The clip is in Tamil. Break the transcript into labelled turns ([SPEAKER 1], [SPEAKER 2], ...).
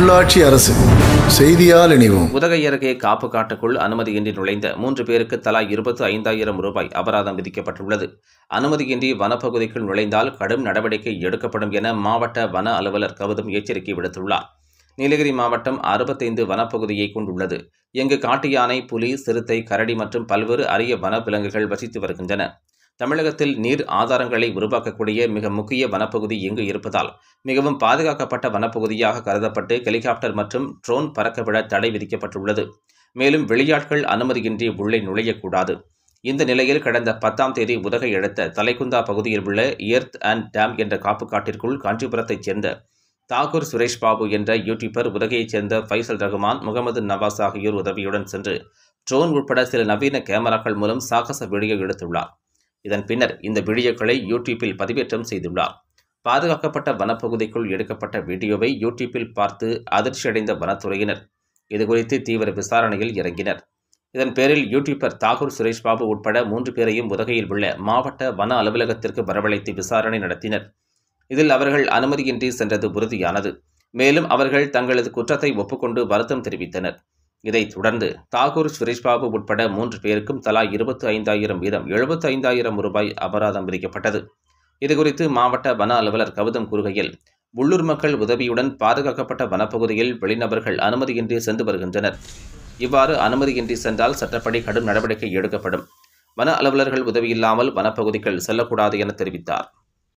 [SPEAKER 1] உள்ளாட்சி அரசு செய்தியால் இணைவோம் உதகை அருகே காப்பு காட்டுக்குள் அனுமதியின்றி நுழைந்த மூன்று பேருக்கு தலா இருபத்து ஐந்தாயிரம் ரூபாய் அபராதம் விதிக்கப்பட்டுள்ளது அனுமதியின்றி வனப்பகுதிக்குள் நுழைந்தால் கடும் நடவடிக்கை எடுக்கப்படும் என மாவட்ட வன அலுவலர் கவுதம் எச்சரிக்கை விடுத்துள்ளார் நீலகிரி மாவட்டம் அறுபத்தைந்து வனப்பகுதியை கொண்டுள்ளது இங்கு காட்டு யானை புலி சிறுத்தை கரடி மற்றும் பல்வேறு அரிய வனவிலங்குகள் வசித்து வருகின்றன தமிழகத்தில் நீர் ஆதாரங்களை உருவாக்கக்கூடிய மிக முக்கிய வனப்பகுதி இங்கு இருப்பதால் மிகவும் பாதுகாக்கப்பட்ட வனப்பகுதியாக கருதப்பட்டு ஹெலிகாப்டர் மற்றும் ட்ரோன் பறக்கவிட தடை விதிக்கப்பட்டுள்ளது மேலும் வெளியாட்கள் அனுமதியின்றி உள்ளே நுழையக்கூடாது இந்த நிலையில் கடந்த பத்தாம் தேதி உதகை எடுத்த தலைக்குந்தா பகுதியில் உள்ள எர்த் அண்ட் டேம் என்ற காப்புக்காட்டிற்குள் காஞ்சிபுரத்தைச் சேர்ந்த தாகூர் சுரேஷ் பாபு என்ற யூடியூபர் உதகையைச் சேர்ந்த ஃபைசல் ரஹ்மான் முகமது நவாஸ் ஆகியோர் உதவியுடன் சென்று ட்ரோன் உட்பட சில நவீன கேமராக்கள் மூலம் சாகச வீடியோ எடுத்துள்ளார் இதன் பின்னர் இந்த வீடியோக்களை யூடியூப்பில் பதிவேற்றம் செய்துள்ளார் பாதுகாக்கப்பட்ட வனப்பகுதிக்குள் எடுக்கப்பட்ட வீடியோவை யூடியூப்பில் பார்த்து அதிர்ச்சியடைந்த வனத்துறையினர் இதுகுறித்து தீவிர விசாரணையில் இறங்கினர் இதன் பேரில் யூடியூபர் தாகூர் சுரேஷ் பாபு உட்பட மூன்று பேரையும் உதகையில் உள்ள மாவட்ட வன அலுவலகத்திற்கு வரவழைத்து விசாரணை நடத்தினர் இதில் அவர்கள் அனுமதியின்றி சென்றது உறுதியானது மேலும் அவர்கள் தங்களது குற்றத்தை ஒப்புக்கொண்டு வருத்தம் தெரிவித்தனர் இதைத் தொடர்ந்து தாகூர் சுரேஷ்பாபு உட்பட மூன்று பேருக்கும் தலா இருபத்தி ஐந்தாயிரம் வீதம் எழுபத்தி ஐந்தாயிரம் ரூபாய் அபராதம் விதிக்கப்பட்டது இதுகுறித்து மாவட்ட வன அலுவலர் கவுதம் கூறுகையில் உள்ளூர் மக்கள் உதவியுடன் பாதுகாக்கப்பட்ட வனப்பகுதியில் வெளிநபர்கள் அனுமதியின்றி சென்று வருகின்றனர் இவ்வாறு அனுமதியின்றி சென்றால் சட்டப்படி கடும் நடவடிக்கை எடுக்கப்படும் வன அலுவலர்கள் உதவியில்லாமல் வனப்பகுதிகள் செல்லக்கூடாது என தெரிவித்தார்